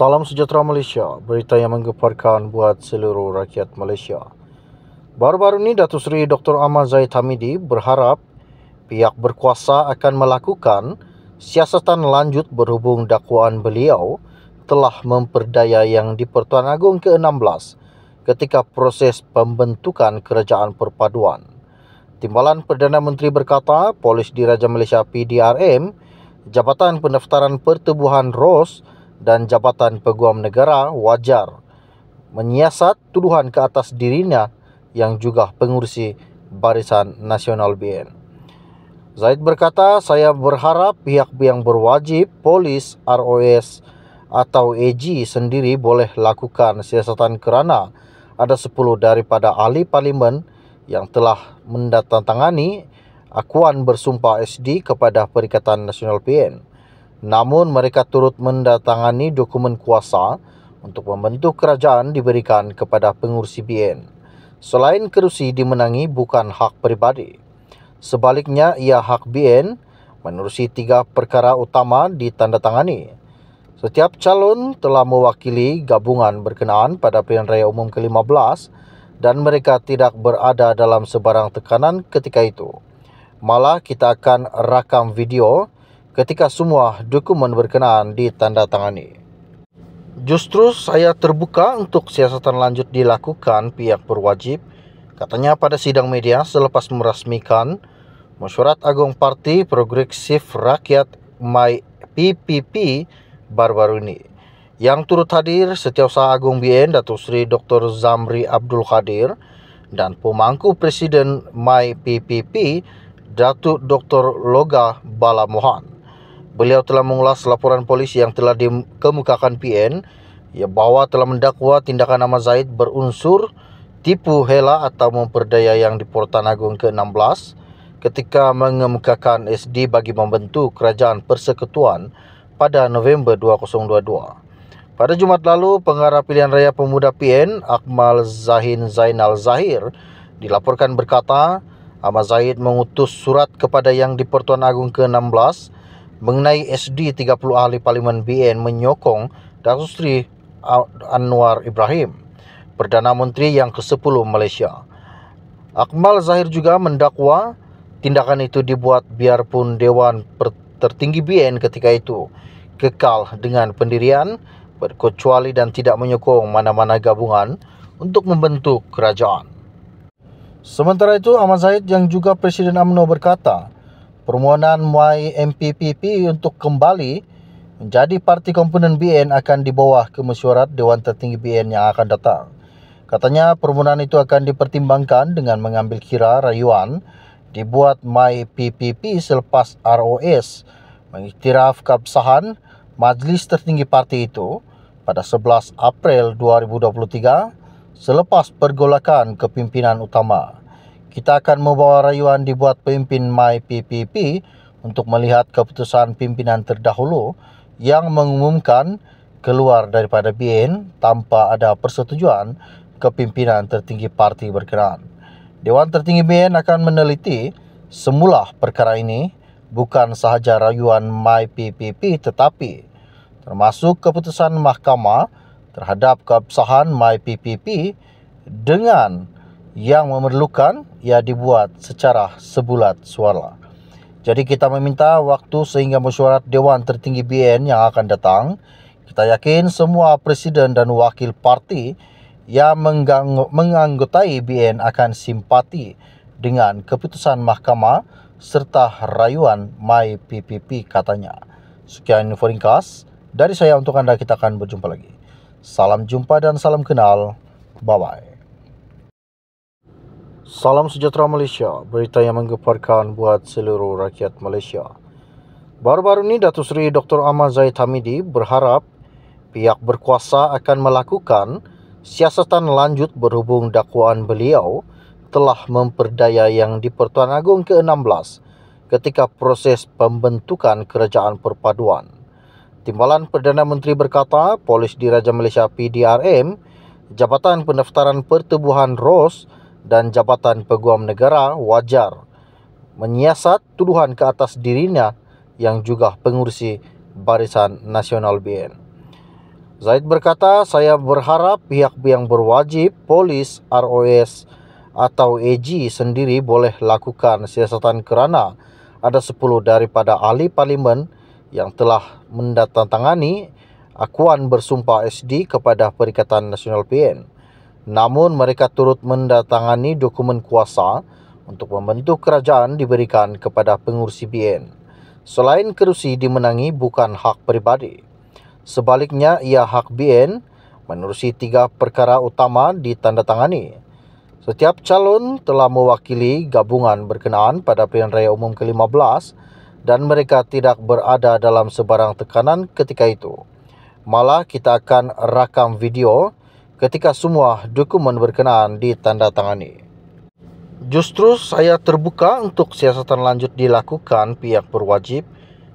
Salam sejahtera Malaysia. Berita yang menggemparkan buat seluruh rakyat Malaysia. Baru-baru ini Datuk Seri Dr. Ahmad Zahid Hamidi berharap pihak berkuasa akan melakukan siasatan lanjut berhubung dakwaan beliau telah memperdaya yang di Pertuan Agong ke-16 ketika proses pembentukan kerajaan perpaduan. Timbalan Perdana Menteri berkata Polis Diraja Malaysia PDRM Jabatan Pendaftaran Pertubuhan ROS dan Jabatan Peguam Negara wajar menyiasat tuduhan ke atas dirinya yang juga pengurusi Barisan Nasional BN. Zaid berkata, saya berharap pihak yang berwajib, polis, ROS atau AG sendiri boleh lakukan siasatan kerana ada 10 daripada ahli parlimen yang telah mendatangani akuan bersumpah SD kepada Perikatan Nasional PN. Namun mereka turut mendatangani dokumen kuasa untuk membentuk kerajaan diberikan kepada pengurusi BN. Selain kerusi dimenangi bukan hak peribadi. Sebaliknya ia hak BN menerusi tiga perkara utama ditandatangani. Setiap calon telah mewakili gabungan berkenaan pada pilihan raya umum ke-15 dan mereka tidak berada dalam sebarang tekanan ketika itu. Malah kita akan rakam video video ketika semua dokumen berkenaan ditandatangani. Justru saya terbuka untuk siasatan lanjut dilakukan pihak berwajib, katanya pada sidang media selepas merasmikan Mesyuarat Agung Parti Progresif Rakyat My PPP baru-baru ini. Yang turut hadir Setiausaha Agung BN Datuk Sri Dr. Zamri Abdul Kadir dan pemangku Presiden My PPP Datuk Dr. Loga Balamohan. Beliau telah mengulas laporan polis yang telah dikemukakan PN ya bahwa telah mendakwa tindakan nama Zaid berunsur tipu hela atau memperdaya yang di Portan Agung ke-16 ketika mengemukakan SD bagi membentuk kerajaan persekutuan pada November 2022. Pada Jumat lalu, pengarah pilihan raya pemuda PN, Akmal Zahin Zainal Zahir, dilaporkan berkata, Ahmad Zahid mengutus surat kepada yang di Pertuan Agung ke-16 mengenai SD 30 Ahli Parlimen BN menyokong Datuk Seri Anwar Ibrahim, Perdana Menteri yang ke-10 Malaysia. Akmal Zahir juga mendakwa tindakan itu dibuat biarpun Dewan Tertinggi BN ketika itu kekal dengan pendirian berkecuali dan tidak menyokong mana-mana gabungan untuk membentuk kerajaan. Sementara itu, Ahmad Zahid yang juga Presiden AMNO berkata, permohonan MyMPPP untuk kembali menjadi parti komponen BN akan dibawa ke mesyuarat Dewan Tertinggi BN yang akan datang. Katanya permohonan itu akan dipertimbangkan dengan mengambil kira rayuan dibuat MyPPP selepas ROS mengiktiraf keabsahan Majlis Tertinggi Parti itu pada 11 April 2023 selepas pergolakan kepimpinan utama kita akan membawa rayuan dibuat pemimpin MyPPP untuk melihat keputusan pimpinan terdahulu yang mengumumkan keluar daripada BN tanpa ada persetujuan kepimpinan tertinggi parti berkenaan. Dewan Tertinggi BN akan meneliti semula perkara ini bukan sahaja rayuan MyPPP tetapi termasuk keputusan mahkamah terhadap keabsahan MyPPP dengan yang memerlukan ia dibuat secara sebulat suara. Jadi kita meminta waktu sehingga mesyuarat Dewan Tertinggi BN yang akan datang. Kita yakin semua presiden dan wakil parti yang menganggotai BN akan simpati dengan keputusan mahkamah serta rayuan MyPPP katanya. Sekian info ringkas dari saya untuk anda kita akan berjumpa lagi. Salam jumpa dan salam kenal. Bye-bye. Salam sejahtera Malaysia. Berita yang menggemparkan buat seluruh rakyat Malaysia. Baru-baru ini Datuk Seri Dr. Ahmad Zahid Hamidi berharap pihak berkuasa akan melakukan siasatan lanjut berhubung dakwaan beliau telah memperdaya yang di Pertuan Agong ke-16 ketika proses pembentukan kerajaan perpaduan. Timbalan Perdana Menteri berkata Polis Diraja Malaysia PDRM Jabatan Pendaftaran Pertubuhan ROS dan Jabatan Peguam Negara wajar menyiasat tuduhan ke atas dirinya yang juga pengurusi Barisan Nasional BN. Zaid berkata, saya berharap pihak yang berwajib, polis, ROS atau AG sendiri boleh lakukan siasatan kerana ada 10 daripada ahli parlimen yang telah mendatangani akuan bersumpah SD kepada Perikatan Nasional PN. Namun mereka turut mendatangani dokumen kuasa untuk membentuk kerajaan diberikan kepada pengurusi BN. Selain kerusi dimenangi bukan hak peribadi. Sebaliknya ia hak BN menerusi tiga perkara utama ditandatangani. Setiap calon telah mewakili gabungan berkenaan pada pilihan raya umum ke-15 dan mereka tidak berada dalam sebarang tekanan ketika itu. Malah kita akan rakam video video ketika semua dokumen berkenaan ditandatangani. Justru saya terbuka untuk siasatan lanjut dilakukan pihak berwajib,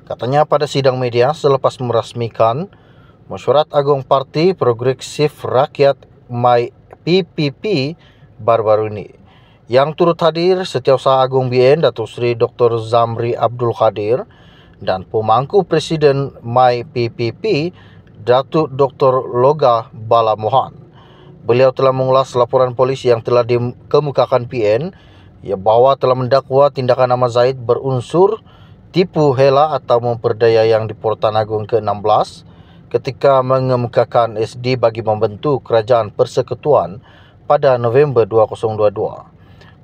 katanya pada sidang media selepas merasmikan mesyuarat Agung Parti Progresif Rakyat My PPP baru-baru ini. Yang turut hadir Setiausaha Agung BN Datuk Sri Dr. Zamri Abdul Khadir dan pemangku Presiden My PPP Datuk Dr. Loga Balamohan beliau telah mengulas laporan polis yang telah dikemukakan PN ya bahwa telah mendakwa tindakan nama Zaid berunsur tipu hela atau memperdaya yang di Portan Agong ke-16 ketika mengemukakan SD bagi membentuk kerajaan persekutuan pada November 2022.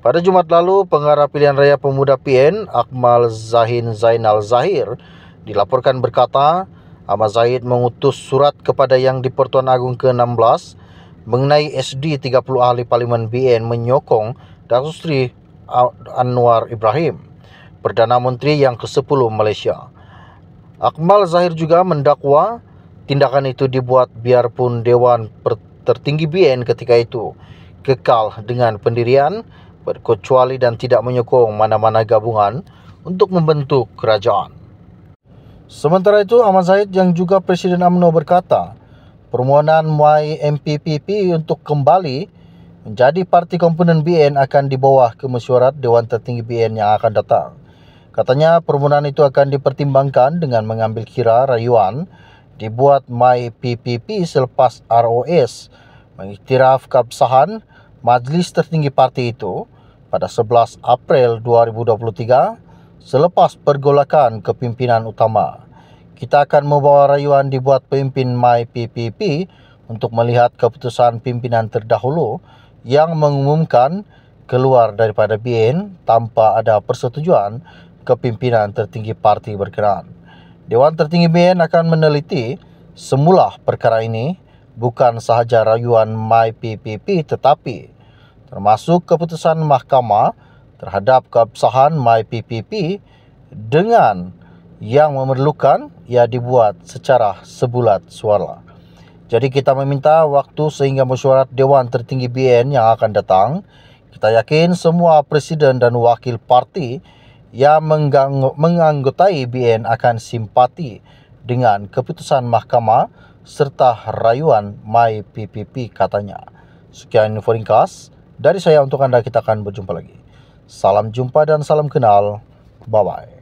Pada Jumat lalu, pengarah pilihan raya pemuda PN Akmal Zahin Zainal Zahir dilaporkan berkata Ahmad Zahid mengutus surat kepada yang di Pertuan Agung ke-16 mengenai SD 30 Ahli Parlimen BN menyokong Datuk Seri Anwar Ibrahim, Perdana Menteri yang ke-10 Malaysia. Akmal Zahir juga mendakwa tindakan itu dibuat biarpun Dewan Tertinggi BN ketika itu kekal dengan pendirian berkecuali dan tidak menyokong mana-mana gabungan untuk membentuk kerajaan. Sementara itu, Ahmad Zahid yang juga Presiden AMNO berkata, permohonan MyMPPP untuk kembali menjadi parti komponen BN akan dibawa ke mesyuarat Dewan Tertinggi BN yang akan datang. Katanya permohonan itu akan dipertimbangkan dengan mengambil kira rayuan dibuat Muai selepas ROS mengiktiraf keabsahan Majlis Tertinggi Parti itu pada 11 April 2023 selepas pergolakan kepimpinan utama kita akan membawa rayuan dibuat pemimpin MyPPP untuk melihat keputusan pimpinan terdahulu yang mengumumkan keluar daripada BN tanpa ada persetujuan kepimpinan tertinggi parti berkenaan. Dewan Tertinggi BN akan meneliti semula perkara ini bukan sahaja rayuan MyPPP tetapi termasuk keputusan mahkamah terhadap keabsahan MyPPP dengan yang memerlukan ia dibuat secara sebulat suara. Jadi kita meminta waktu sehingga mesyuarat Dewan Tertinggi BN yang akan datang. Kita yakin semua presiden dan wakil parti yang menganggotai BN akan simpati dengan keputusan mahkamah serta rayuan MyPPP katanya. Sekian info ringkas dari saya untuk anda kita akan berjumpa lagi. Salam jumpa dan salam kenal. Bye-bye.